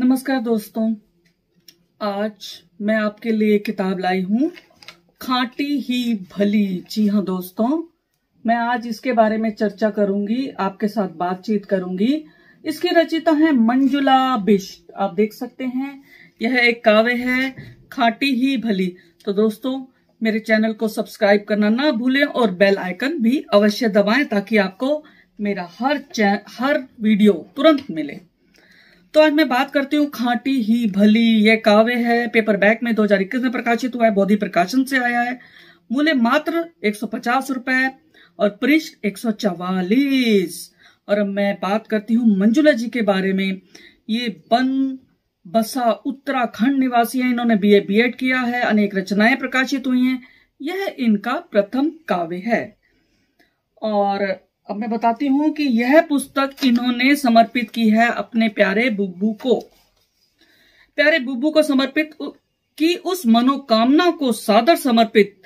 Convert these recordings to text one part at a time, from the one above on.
नमस्कार दोस्तों आज मैं आपके लिए किताब लाई हूं खाटी ही भली जी हाँ दोस्तों मैं आज इसके बारे में चर्चा करूंगी आपके साथ बातचीत करूंगी इसकी रचिता है मंजुला बिष्ट आप देख सकते हैं यह एक काव्य है खांटी ही भली तो दोस्तों मेरे चैनल को सब्सक्राइब करना ना भूलें और बेल आइकन भी अवश्य दबाएं ताकि आपको मेरा हर हर वीडियो तुरंत मिले तो आज मैं बात करती हूँ खांटी ही भली ये काव्य है पेपर बैक में 2021 में प्रकाशित हुआ है बौद्धि प्रकाशन से आया है मूल्य मात्र एक सौ रुपए और पृष्ठ एक और अब मैं बात करती हूँ मंजुला जी के बारे में ये बन बसा उत्तराखंड निवासी हैं इन्होंने बीए बीएड किया है अनेक रचनाएं प्रकाशित हुई हैं यह इनका प्रथम काव्य है और अब मैं बताती हूं कि यह पुस्तक इन्होंने समर्पित की है अपने प्यारे बुब्बू को प्यारे बुब्बू को समर्पित की उस मनोकामना को सादर समर्पित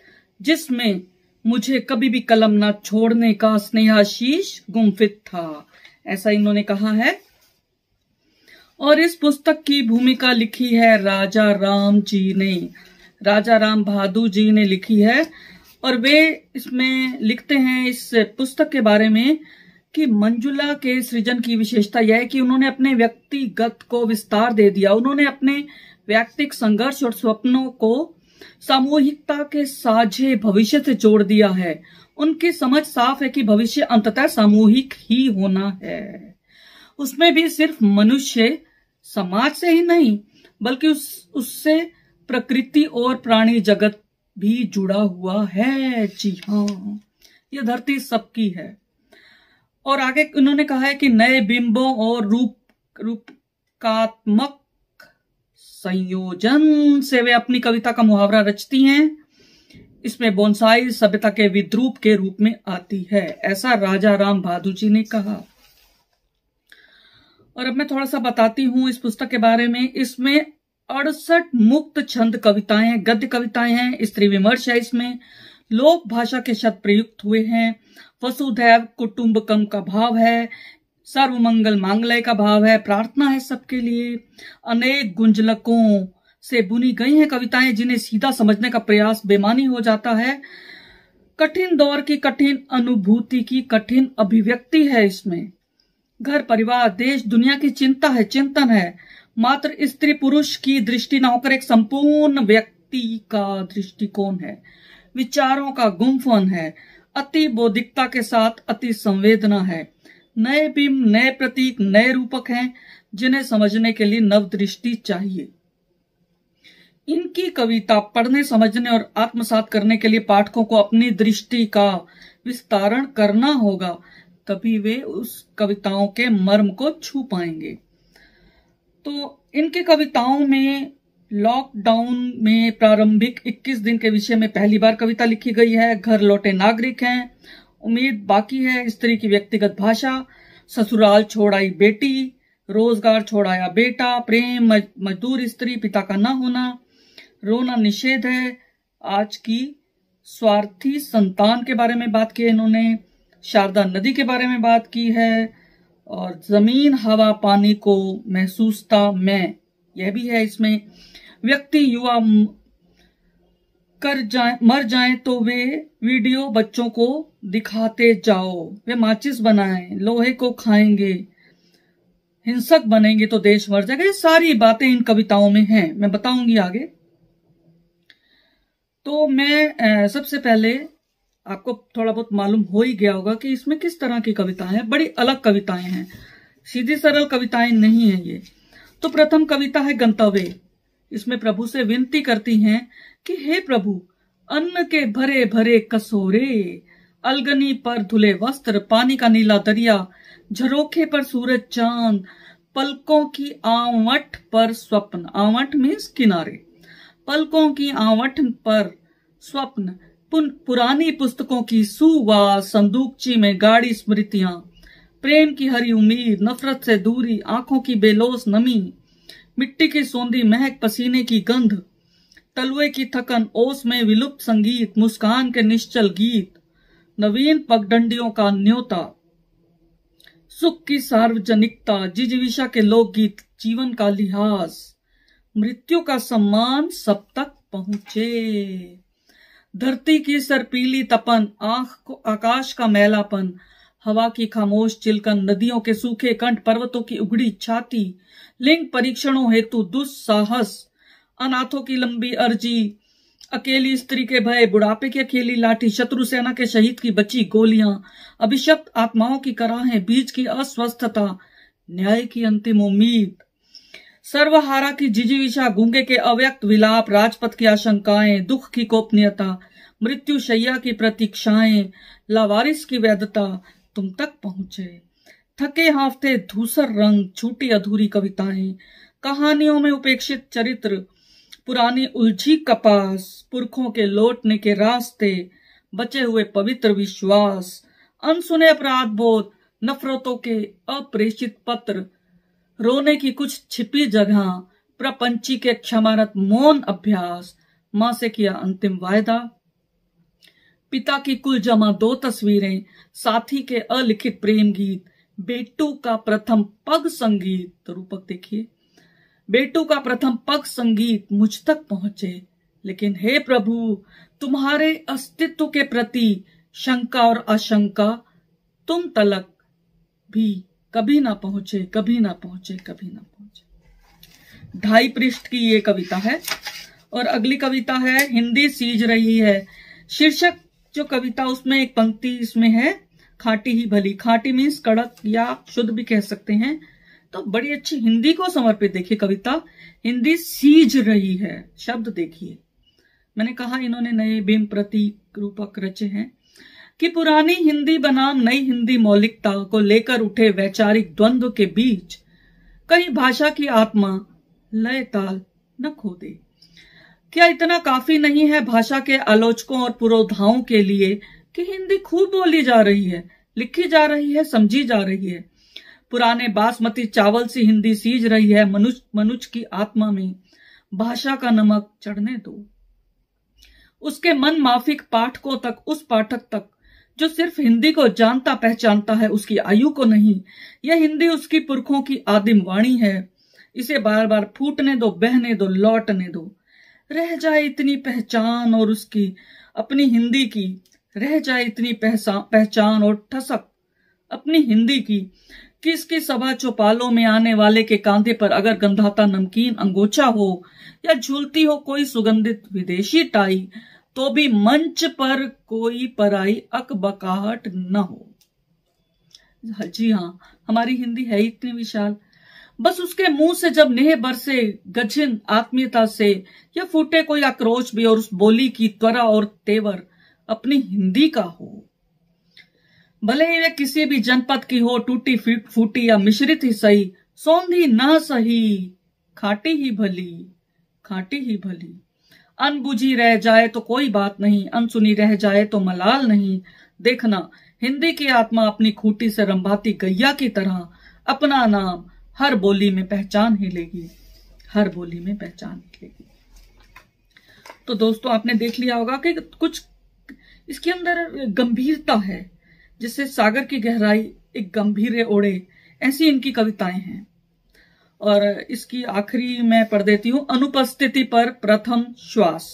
जिसमें मुझे कभी भी कलम ना छोड़ने का स्नेहाशीष गुमफित था ऐसा इन्होंने कहा है और इस पुस्तक की भूमिका लिखी है राजा राम जी ने राजा राम बहादुर जी ने लिखी है और वे इसमें लिखते हैं इस पुस्तक के बारे में कि मंजुला के सृजन की विशेषता यह है कि उन्होंने अपने व्यक्तिगत को विस्तार दे दिया उन्होंने अपने व्यक्तिक संघर्ष और स्वप्नों को सामूहिकता के साझे भविष्य से जोड़ दिया है उनकी समझ साफ है कि भविष्य अंततः सामूहिक ही होना है उसमें भी सिर्फ मनुष्य समाज से ही नहीं बल्कि उस उससे प्रकृति और प्राणी जगत भी जुड़ा हुआ है जी हाँ यह धरती सबकी है और आगे उन्होंने कहा है कि नए बिंबों और रूप रूपकात्मक संयोजन से वे अपनी कविता का मुहावरा रचती हैं इसमें बोनसाई सभ्यता के विद्रूप के रूप में आती है ऐसा राजा राम बहादुर जी ने कहा और अब मैं थोड़ा सा बताती हूं इस पुस्तक के बारे में इसमें अड़सठ मुक्त छंद कविताएं हैं गद्य कविताएं हैं स्त्री विमर्श है इसमें लोक भाषा के शब्द प्रयुक्त हुए हैं वसुधैव कुटुम्बकम का भाव है सर्व मंगल मांगलय का भाव है प्रार्थना है सबके लिए अनेक गुंजलकों से बुनी गई हैं कविताएं जिन्हें सीधा समझने का प्रयास बेमानी हो जाता है कठिन दौर की कठिन अनुभूति की कठिन अभिव्यक्ति है इसमें घर परिवार देश दुनिया की चिंता है चिंतन है मात्र स्त्री पुरुष की दृष्टि न होकर एक संपूर्ण व्यक्ति का दृष्टिकोण है विचारों का गुमफन है अति बौद्धिकता के साथ अति संवेदना है नए बिंब नए प्रतीक नए रूपक हैं जिन्हें समझने के लिए नव दृष्टि चाहिए इनकी कविता पढ़ने समझने और आत्मसात करने के लिए पाठकों को अपनी दृष्टि का विस्तारण करना होगा तभी वे उस कविताओं के मर्म को छू पाएंगे तो इनके कविताओं में लॉकडाउन में प्रारंभिक 21 दिन के विषय में पहली बार कविता लिखी गई है घर लौटे नागरिक हैं उम्मीद बाकी है स्त्री की व्यक्तिगत भाषा ससुराल छोड़ाई बेटी रोजगार छोड़ाया बेटा प्रेम मजदूर स्त्री पिता का न होना रोना निषेध है आज की स्वार्थी संतान के बारे में बात की इन्होंने शारदा नदी के बारे में बात की है और जमीन हवा पानी को महसूसता मैं यह भी है इसमें व्यक्ति युवा कर जाए मर जाए तो वे वीडियो बच्चों को दिखाते जाओ वे माचिस बनाएं लोहे को खाएंगे हिंसक बनेंगे तो देश मर जाएगा ये सारी बातें इन कविताओं में हैं मैं बताऊंगी आगे तो मैं सबसे पहले आपको थोड़ा बहुत मालूम हो ही गया होगा कि इसमें किस तरह की कविताएं हैं बड़ी अलग कविताएं हैं सीधी सरल कविताएं नहीं है ये तो प्रथम कविता है गंतव्य इसमें प्रभु से विनती करती हैं कि हे प्रभु अन्न के भरे भरे कसोरे अलगनी पर धुले वस्त्र पानी का नीला दरिया झरोखे पर सूरज चांद पलकों की आवट पर स्वप्न आवट मीन्स किनारे पलकों की आवट पर स्वप्न पुन पुरानी पुस्तकों की सुवा व संदूकची में गाढ़ी स्मृतियां प्रेम की हरी उम्मीद नफरत से दूरी आंखों की बेलोस नमी मिट्टी की सौंधी महक पसीने की गंध तलवे की थकन ओस में विलुप्त संगीत मुस्कान के निश्चल गीत नवीन पगडंडियों का न्योता सुख की सार्वजनिकता जिजविशा के लोकगीत जीवन का लिहाज मृत्यु का सम्मान सब तक पहुंचे धरती की सरपीली तपन आंख को आकाश का मैलापन हवा की खामोश चिलकन नदियों के सूखे कंठ पर्वतों की उगड़ी छाती लिंग परीक्षणों हेतु दुस्साहस अनाथों की लंबी अर्जी अकेली स्त्री के भय बुढ़ापे की अकेली लाठी शत्रु सेना के शहीद की बची गोलियां अभिशप्त आत्माओं की कराहें बीज की अस्वस्थता न्याय की अंतिम उम्मीद सर्वहारा की जिजीविषा गुंगे के अव्यक्त विलाप राजपथ की आशंकाएं दुख की गोपनीयता मृत्यु शैया की प्रतीक्षाएं लावारिस की वैधता तुम तक पहुंचे थके हाफते धूसर रंग छूटी अधूरी कविताएं कहानियों में उपेक्षित चरित्र पुरानी उलझी कपास पुरखों के लौटने के रास्ते बचे हुए पवित्र विश्वास अनसुने अपराध बोध नफरतों के अप्रेषित पत्र रोने की कुछ छिपी जगह प्रपंची के क्षमारत मौन अभ्यास माँ से किया अंतिम वायदा पिता की कुल जमा दो तस्वीरें साथी के अलिखित प्रेम गीत बेटू का प्रथम पग संगीत तो रूपक देखिए बेटू का प्रथम पग संगीत मुझ तक पहुंचे लेकिन हे प्रभु तुम्हारे अस्तित्व के प्रति शंका और आशंका तुम तलक भी कभी ना पहुंचे कभी ना पहुंचे कभी ना पहुंचे ढाई पृष्ठ की ये कविता है और अगली कविता है हिंदी सीज रही है शीर्षक जो कविता उसमें एक पंक्ति इसमें है खाटी ही भली खाटी मीन्स कड़क या शुद्ध भी कह सकते हैं तो बड़ी अच्छी हिंदी को समर्पित देखिए कविता हिंदी सीज रही है शब्द देखिए मैंने कहा इन्होंने नए बेम प्रतीक रूपक रचे हैं कि पुरानी हिंदी बनाम नई हिंदी मौलिकता को लेकर उठे वैचारिक द्वंद्व के बीच कहीं भाषा की आत्मा लय ताल न खो दे क्या इतना काफी नहीं है भाषा के आलोचकों और पुरोधाओं के लिए कि हिंदी खूब बोली जा रही है लिखी जा रही है समझी जा रही है पुराने बासमती चावल से हिंदी सीज रही है मनुष्य मनुष्य की आत्मा में भाषा का नमक चढ़ने दो उसके मन माफिक पाठकों तक उस पाठक तक जो सिर्फ हिंदी को जानता पहचानता है उसकी आयु को नहीं यह हिंदी उसकी पुरखों की आदिम वाणी है इसे बार बार फूटने दो बहने दो लौटने दो रह जाए इतनी पहचान और उसकी अपनी हिंदी की रह जाए इतनी पहचान और ठसक अपनी हिंदी की कि इसकी सभा चौपालों में आने वाले के कांधे पर अगर गंधाता नमकीन अंगोचा हो या झूलती हो कोई सुगंधित विदेशी टाई तो भी मंच पर कोई पराई अकबकाहट न हो जी हाँ हमारी हिंदी है इतनी विशाल बस उसके मुंह से जब नेह बरसे गजिन आत्मीयता से या फूटे कोई आक्रोश भी और उस बोली की त्वरा और तेवर अपनी हिंदी का हो भले ही वे किसी भी जनपद की हो टूटी फूटी या मिश्रित ही सही सौंधी ना सही खाटी ही भली खाटी ही भली अनबुझी रह जाए तो कोई बात नहीं अनसुनी रह जाए तो मलाल नहीं देखना हिंदी की आत्मा अपनी खूटी से रंभाती गैया की तरह अपना नाम हर बोली में पहचान ही लेगी हर बोली में पहचान ही लेगी तो दोस्तों आपने देख लिया होगा कि कुछ इसके अंदर गंभीरता है जिससे सागर की गहराई एक गंभीर ओढ़े ऐसी इनकी कविताएं हैं और इसकी आखिरी मैं पढ़ देती हूँ अनुपस्थिति पर प्रथम श्वास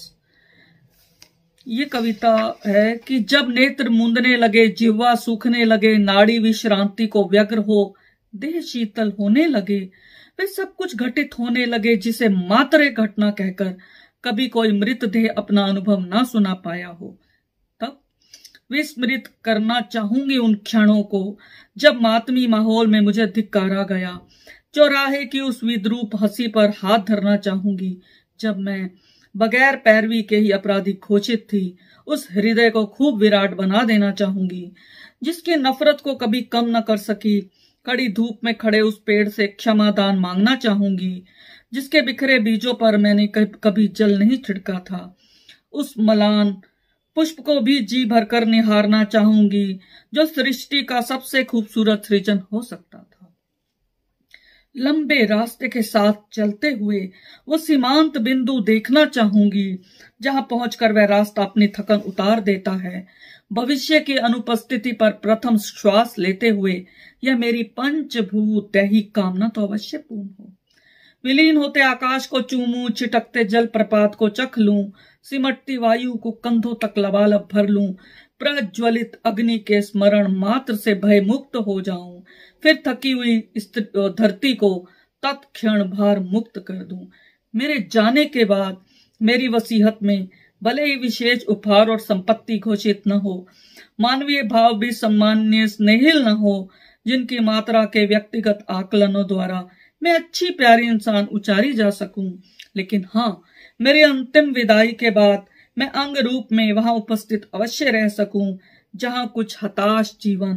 ये कविता है कि जब नेत्र मूंदने लगे जिवा सूखने लगे नाड़ी विश्रांति को व्यग्र हो देह शीतल होने लगे वे सब कुछ घटित होने लगे जिसे मात्र घटना कहकर कभी कोई मृत देह अपना अनुभव ना सुना पाया हो तब विस्मृत करना चाहूंगी उन क्षणों को जब मातमी माहौल में मुझे धिकारा गया चौराहे की उस विद्रूप हंसी पर हाथ धरना चाहूंगी जब मैं बगैर पैरवी के ही अपराधी घोषित थी उस हृदय को खूब विराट बना देना चाहूंगी जिसकी नफरत को कभी कम न कर सकी कड़ी धूप में खड़े उस पेड़ से क्षमा दान मांगना चाहूंगी जिसके बिखरे बीजों पर मैंने कभी जल नहीं छिड़का था उस मलान पुष्प को भी जी भरकर निहारना चाहूंगी जो सृष्टि का सबसे खूबसूरत सृजन हो सकता लंबे रास्ते के साथ चलते हुए वो सीमांत बिंदु देखना चाहूंगी जहां पहुंचकर वह रास्ता अपनी थकन उतार देता है भविष्य की अनुपस्थिति पर प्रथम श्वास लेते हुए यह मेरी पंचभूत दैहिक कामना तो अवश्य पूर्ण हो विलीन होते आकाश को चूमू चिटकते जल प्रपात को चख लू सिमटती वायु को कंधों तक लबालब भर लू प्रज्वलित अग्नि के स्मरण मात्र से भयमुक्त हो जाऊं फिर थकी हुई धरती को तत्क्षण भार मुक्त कर दूं मेरे जाने के बाद मेरी वसीहत में भले ही विशेष उपहार और संपत्ति घोषित न हो मानवीय भाव भी सम्मान्य स्नेहिल न हो जिनकी मात्रा के व्यक्तिगत आकलनों द्वारा मैं अच्छी प्यारी इंसान उचारी जा सकूं लेकिन हाँ मेरे अंतिम विदाई के बाद मैं अंग रूप में वहां उपस्थित अवश्य रह सकूं जहां कुछ हताश जीवन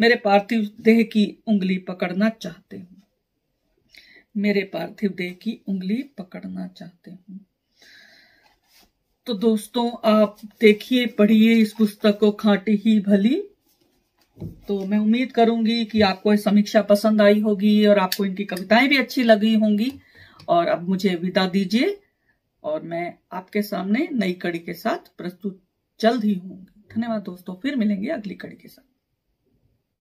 मेरे पार्थिव देह की उंगली पकड़ना चाहते हूं मेरे पार्थिव देह की उंगली पकड़ना चाहते हूं तो दोस्तों आप देखिए पढ़िए इस पुस्तक को खाटी ही भली तो मैं उम्मीद करूंगी कि आपको समीक्षा पसंद आई होगी और आपको इनकी कविताएं भी अच्छी लगी होंगी और अब मुझे विदा दीजिए और मैं आपके सामने नई कड़ी के साथ प्रस्तुत जल्द ही होंगी धन्यवाद दोस्तों फिर मिलेंगे अगली कड़ी के साथ